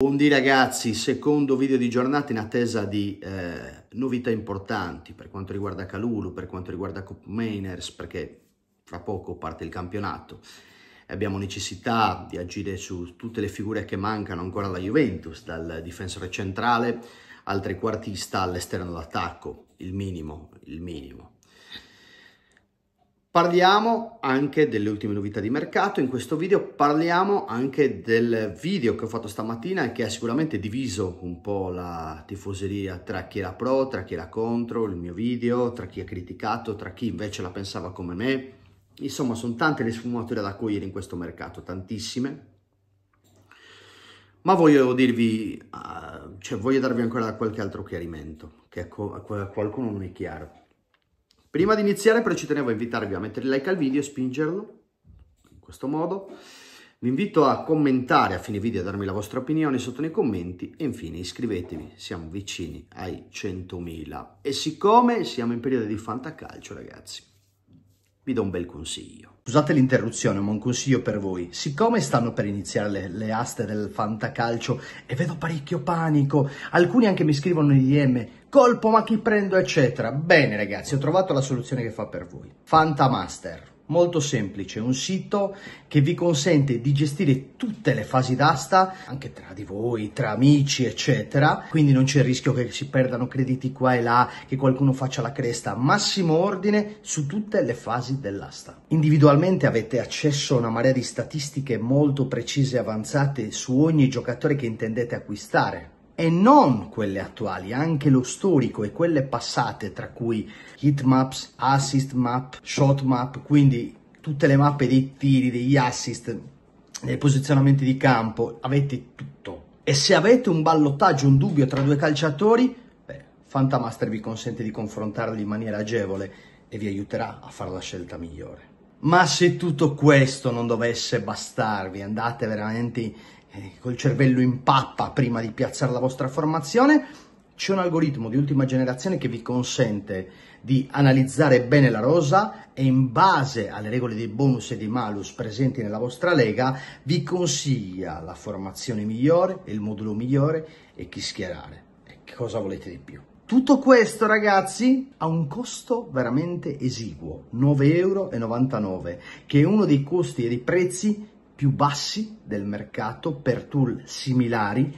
Buondì ragazzi, secondo video di giornata in attesa di eh, novità importanti per quanto riguarda Calulu, per quanto riguarda Cop Mainers, perché fra poco parte il campionato. e Abbiamo necessità di agire su tutte le figure che mancano ancora alla Juventus, dal difensore centrale al trequartista all'esterno d'attacco, il minimo, il minimo. Parliamo anche delle ultime novità di mercato, in questo video parliamo anche del video che ho fatto stamattina e che ha sicuramente diviso un po' la tifoseria tra chi era pro, tra chi era contro il mio video, tra chi ha criticato, tra chi invece la pensava come me. Insomma, sono tante le sfumature da cogliere in questo mercato, tantissime. Ma voglio dirvi, ah, cioè voglio darvi ancora qualche altro chiarimento, che a qualcuno non è chiaro. Prima di iniziare però ci tenevo a invitarvi a mettere like al video e spingerlo in questo modo. Vi invito a commentare a fine video, e a darmi la vostra opinione sotto nei commenti e infine iscrivetevi, siamo vicini ai 100.000. E siccome siamo in periodo di fantacalcio ragazzi, vi do un bel consiglio. Scusate l'interruzione, ma un consiglio per voi. Siccome stanno per iniziare le, le aste del fantacalcio e vedo parecchio panico, alcuni anche mi scrivono negli DM colpo ma chi prendo eccetera. Bene ragazzi, ho trovato la soluzione che fa per voi. Fantamaster. Molto semplice, un sito che vi consente di gestire tutte le fasi d'asta, anche tra di voi, tra amici, eccetera. Quindi non c'è il rischio che si perdano crediti qua e là, che qualcuno faccia la cresta. Massimo ordine su tutte le fasi dell'asta. Individualmente avete accesso a una marea di statistiche molto precise e avanzate su ogni giocatore che intendete acquistare e non quelle attuali, anche lo storico e quelle passate, tra cui hit maps, assist map, shot map, quindi tutte le mappe dei tiri, degli assist, dei posizionamenti di campo, avete tutto. E se avete un ballottaggio, un dubbio tra due calciatori, beh, Fantamaster vi consente di confrontarli in maniera agevole e vi aiuterà a fare la scelta migliore. Ma se tutto questo non dovesse bastarvi, andate veramente eh, col cervello in pappa prima di piazzare la vostra formazione, c'è un algoritmo di ultima generazione che vi consente di analizzare bene la rosa e in base alle regole dei bonus e dei malus presenti nella vostra lega vi consiglia la formazione migliore, il modulo migliore e chi schierare. E cosa volete di più? Tutto questo ragazzi ha un costo veramente esiguo, 9,99 euro, che è uno dei costi e dei prezzi più bassi del mercato per tool similari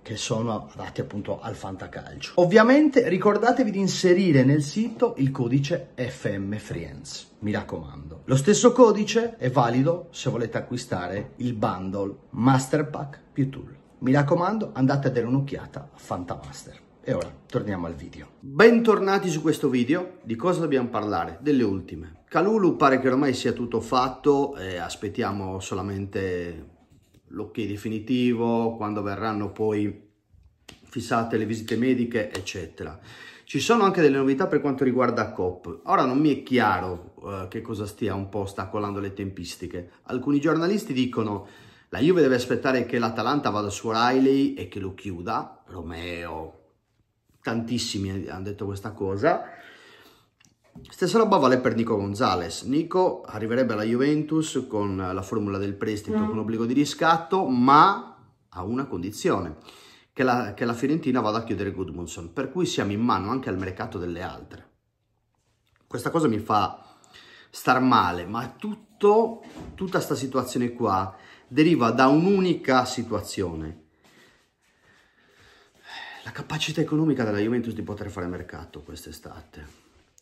che sono adatti appunto al fantacalcio. Ovviamente ricordatevi di inserire nel sito il codice FM Friends, mi raccomando. Lo stesso codice è valido se volete acquistare il bundle Master Pack più tool. Mi raccomando, andate a dare un'occhiata a Fantamaster. E ora torniamo al video. Bentornati su questo video. Di cosa dobbiamo parlare? Delle ultime. Calulu pare che ormai sia tutto fatto e aspettiamo solamente l'ok definitivo, quando verranno poi fissate le visite mediche, eccetera. Ci sono anche delle novità per quanto riguarda COP. Ora non mi è chiaro eh, che cosa stia un po' ostacolando le tempistiche. Alcuni giornalisti dicono la Juve deve aspettare che l'Atalanta vada su Riley e che lo chiuda, Romeo, tantissimi hanno detto questa cosa. Stessa roba vale per Nico Gonzalez. Nico arriverebbe alla Juventus con la formula del prestito mm. con obbligo di riscatto, ma a una condizione, che la, che la Fiorentina vada a chiudere Goodmanson, per cui siamo in mano anche al mercato delle altre. Questa cosa mi fa star male, ma tutto, tutta questa situazione qua deriva da un'unica situazione, la capacità economica della Juventus di poter fare mercato quest'estate.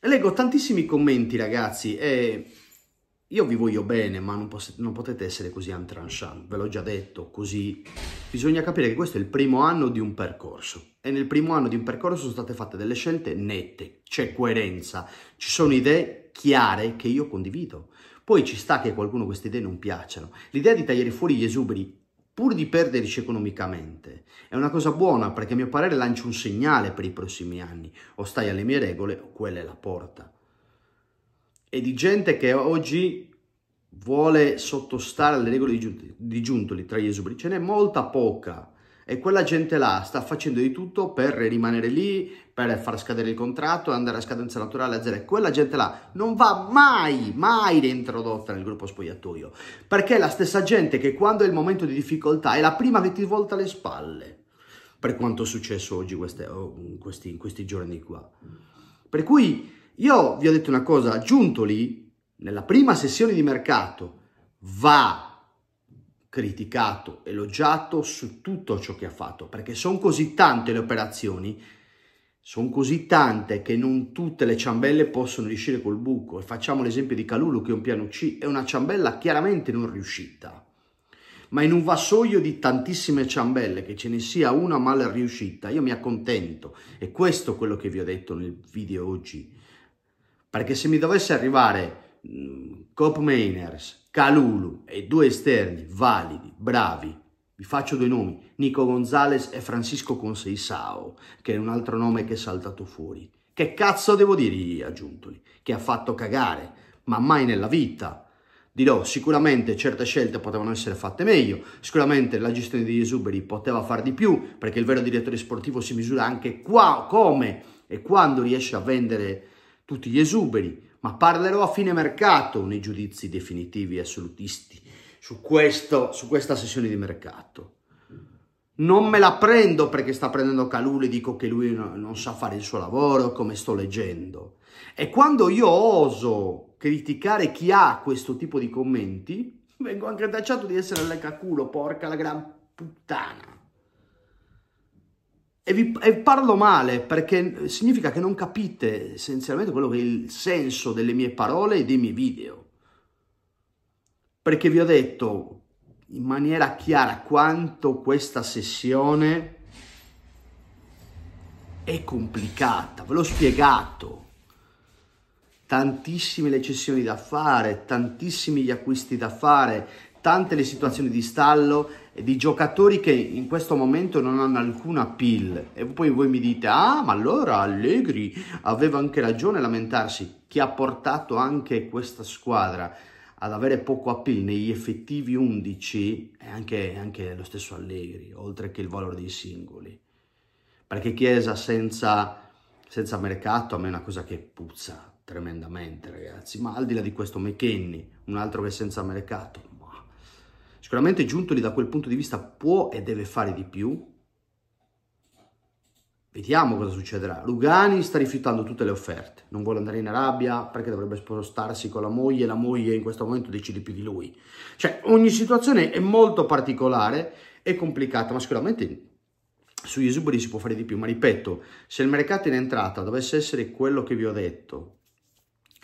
Leggo tantissimi commenti, ragazzi, e io vi voglio bene, ma non, non potete essere così antranchant, ve l'ho già detto, così bisogna capire che questo è il primo anno di un percorso e nel primo anno di un percorso sono state fatte delle scelte nette, c'è coerenza, ci sono idee chiare che io condivido. Poi ci sta che qualcuno queste idee non piacciono. L'idea di tagliare fuori gli esuberi pur di perderci economicamente. È una cosa buona perché a mio parere lancia un segnale per i prossimi anni, o stai alle mie regole o quella è la porta. E di gente che oggi vuole sottostare alle regole di, giunt- di Giuntoli tra gli esuberi, ce n'è molta poca e quella gente là sta facendo di tutto per rimanere lì, per far scadere il contratto, andare a scadenza naturale a zero. E Quella gente là non va mai, mai reintrodotta nel gruppo spogliatoio, perché è la stessa gente che quando è il momento di difficoltà è la prima che ti volta le spalle, per quanto è successo oggi queste, oh, questi, in questi giorni qua. Per cui io vi ho detto una cosa, lì, nella prima sessione di mercato, va criticato, elogiato su tutto ciò che ha fatto, perché sono così tante le operazioni, sono così tante che non tutte le ciambelle possono riuscire col buco. E facciamo l'esempio di Calulu che è un piano C, è una ciambella chiaramente non riuscita. Ma in un vassoio di tantissime ciambelle, che ce ne sia una mal riuscita, io mi accontento. E questo è quello che vi ho detto nel video oggi. Perché se mi dovesse arrivare mm, Cop Mainers, Calulu e due esterni validi, bravi. Vi faccio due nomi, Nico Gonzalez e Francisco Conseisao, che è un altro nome che è saltato fuori. Che cazzo devo dirgli a Giuntoli? Che ha fatto cagare, ma mai nella vita. Dirò, sicuramente certe scelte potevano essere fatte meglio, sicuramente la gestione degli esuberi poteva far di più, perché il vero direttore sportivo si misura anche qua, come e quando riesce a vendere tutti gli esuberi, ma parlerò a fine mercato nei giudizi definitivi e assolutisti su, questo, su questa sessione di mercato. Non me la prendo perché sta prendendo Calù, le dico che lui non sa fare il suo lavoro, come sto leggendo. E quando io oso criticare chi ha questo tipo di commenti, vengo anche tacciato di essere lecaculo, porca la gran puttana. E vi e parlo male perché significa che non capite essenzialmente quello che è il senso delle mie parole e dei miei video. Perché vi ho detto in maniera chiara quanto questa sessione è complicata, ve l'ho spiegato. Tantissime le cessioni da fare, tantissimi gli acquisti da fare, tante le situazioni di stallo e di giocatori che in questo momento non hanno alcuna pill. E poi voi mi dite, ah, ma allora Allegri aveva anche ragione a lamentarsi, che ha portato anche questa squadra ad avere poco appeal negli effettivi 11 è anche, anche lo stesso Allegri, oltre che il valore dei singoli. Perché Chiesa senza, senza mercato a me è una cosa che puzza tremendamente, ragazzi. Ma al di là di questo, McKinney, un altro che senza mercato, Sicuramente Giuntoli da quel punto di vista può e deve fare di più. Vediamo cosa succederà. Lugani sta rifiutando tutte le offerte. Non vuole andare in Arabia perché dovrebbe spostarsi con la moglie. La moglie in questo momento decide più di lui. Cioè, ogni situazione è molto particolare e complicata, ma sicuramente sugli esuberi si può fare di più. Ma ripeto, se il mercato in entrata dovesse essere quello che vi ho detto,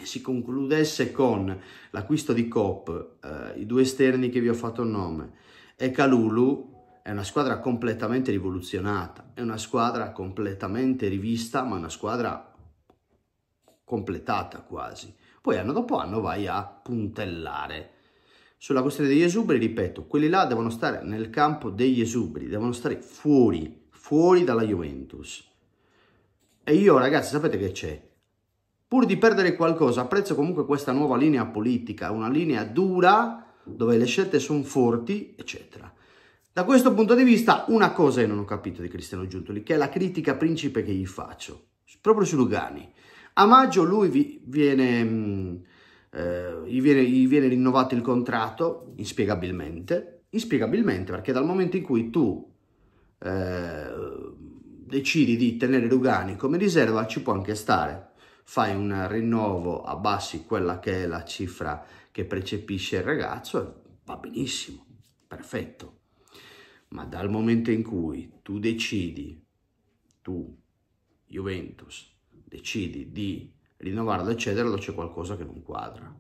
si concludesse con l'acquisto di Cop, eh, i due esterni che vi ho fatto il nome, e Calulu, è una squadra completamente rivoluzionata, è una squadra completamente rivista, ma una squadra completata quasi. Poi anno dopo anno vai a puntellare. Sulla questione degli esuberi, ripeto, quelli là devono stare nel campo degli esuberi, devono stare fuori, fuori dalla Juventus. E io ragazzi sapete che c'è? Pur di perdere qualcosa, apprezzo comunque questa nuova linea politica, una linea dura dove le scelte sono forti, eccetera. Da questo punto di vista, una cosa io non ho capito di Cristiano Giuntoli, che è la critica principe che gli faccio, proprio su Lugani. A maggio lui vi viene, mm, eh, gli, viene, gli viene rinnovato il contratto, inspiegabilmente, inspiegabilmente perché dal momento in cui tu eh, decidi di tenere Lugani come riserva ci può anche stare, fai un rinnovo, abbassi quella che è la cifra che percepisce il ragazzo e va benissimo, perfetto. Ma dal momento in cui tu decidi, tu, Juventus, decidi di rinnovarlo e cederlo, c'è qualcosa che non quadra.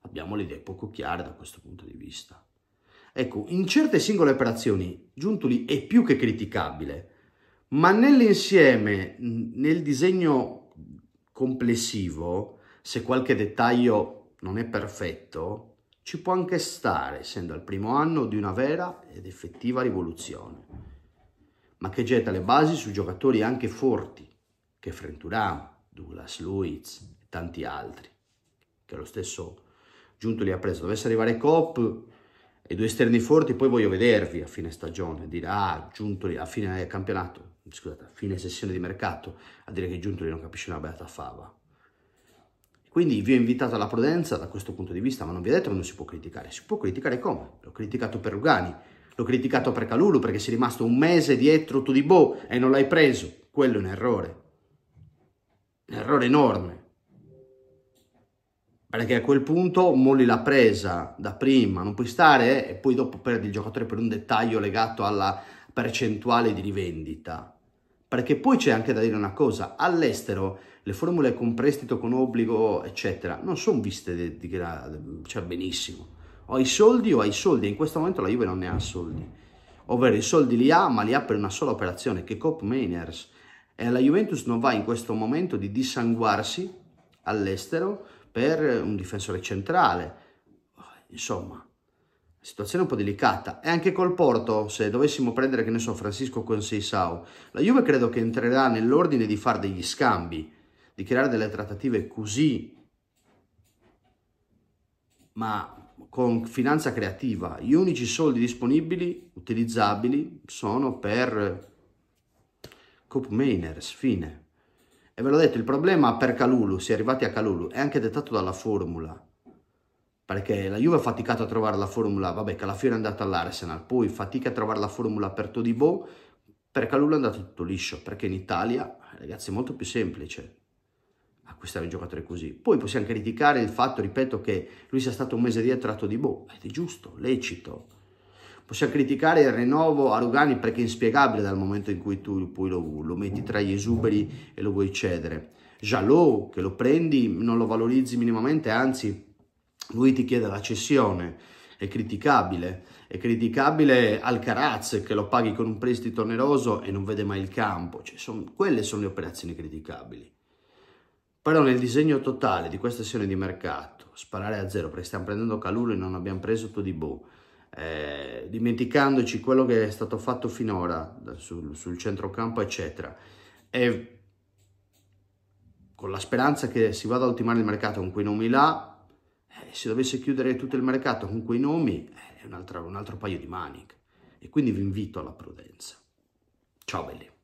Abbiamo le idee poco chiare da questo punto di vista. Ecco, in certe singole operazioni Giuntoli è più che criticabile, ma nell'insieme, nel disegno complessivo, se qualche dettaglio non è perfetto, ci può anche stare, essendo al primo anno di una vera ed effettiva rivoluzione, ma che getta le basi su giocatori anche forti, che Frenturam, Douglas Luiz e tanti altri, che lo stesso Giunto li ha preso. Dovesse arrivare Coop, e due esterni forti poi voglio vedervi a fine stagione, dire ah, Giuntoli a fine campionato, scusate, a fine sessione di mercato, a dire che Giuntoli non capisce una beata fava. Quindi vi ho invitato alla prudenza da questo punto di vista, ma non vi ho detto che non si può criticare. Si può criticare come? L'ho criticato per Rugani, l'ho criticato per Calulu perché sei rimasto un mese dietro Tudibò e non l'hai preso. Quello è un errore. Un errore enorme perché a quel punto molli la presa da prima, non puoi stare eh, e poi dopo perdi il giocatore per un dettaglio legato alla percentuale di rivendita. Perché poi c'è anche da dire una cosa, all'estero le formule con prestito, con obbligo, eccetera, non sono viste di, di, cioè benissimo. Ho i soldi o hai soldi, in questo momento la Juve non ne ha soldi. Ovvero i soldi li ha, ma li ha per una sola operazione, che Cop Mainers. E la Juventus non va in questo momento di dissanguarsi all'estero per un difensore centrale. Insomma, situazione un po' delicata. E anche col Porto, se dovessimo prendere, che ne so, Francisco con Seisau, la Juve credo che entrerà nell'ordine di fare degli scambi, di creare delle trattative così, ma con finanza creativa. Gli unici soldi disponibili, utilizzabili, sono per Coop Mainers, fine. E ve l'ho detto, il problema per Calulu, si è arrivati a Calulu, è anche dettato dalla formula. Perché la Juve ha faticato a trovare la formula, vabbè, Calafiore è andata all'Arsenal, poi fatica a trovare la formula per Todibò, per Calulu è andato tutto liscio, perché in Italia, ragazzi, è molto più semplice acquistare un giocatore così. Poi possiamo criticare il fatto, ripeto, che lui sia stato un mese dietro a Todibò, ed è giusto, lecito, Possiamo criticare il rinnovo a Rugani perché è inspiegabile dal momento in cui tu poi lo, lo metti tra gli esuberi e lo vuoi cedere. Jalou, che lo prendi, non lo valorizzi minimamente, anzi lui ti chiede la cessione, è criticabile. È criticabile Alcaraz che lo paghi con un prestito oneroso e non vede mai il campo. Cioè, son, quelle sono le operazioni criticabili. Però nel disegno totale di questa sessione di mercato, sparare a zero perché stiamo prendendo Calulu e non abbiamo preso Todibo, eh, dimenticandoci quello che è stato fatto finora sul, sul centrocampo, eccetera. E con la speranza che si vada a ultimare il mercato con quei nomi là, eh, se dovesse chiudere tutto il mercato con quei nomi, eh, è un altro, un altro paio di maniche. E quindi vi invito alla prudenza. Ciao belli.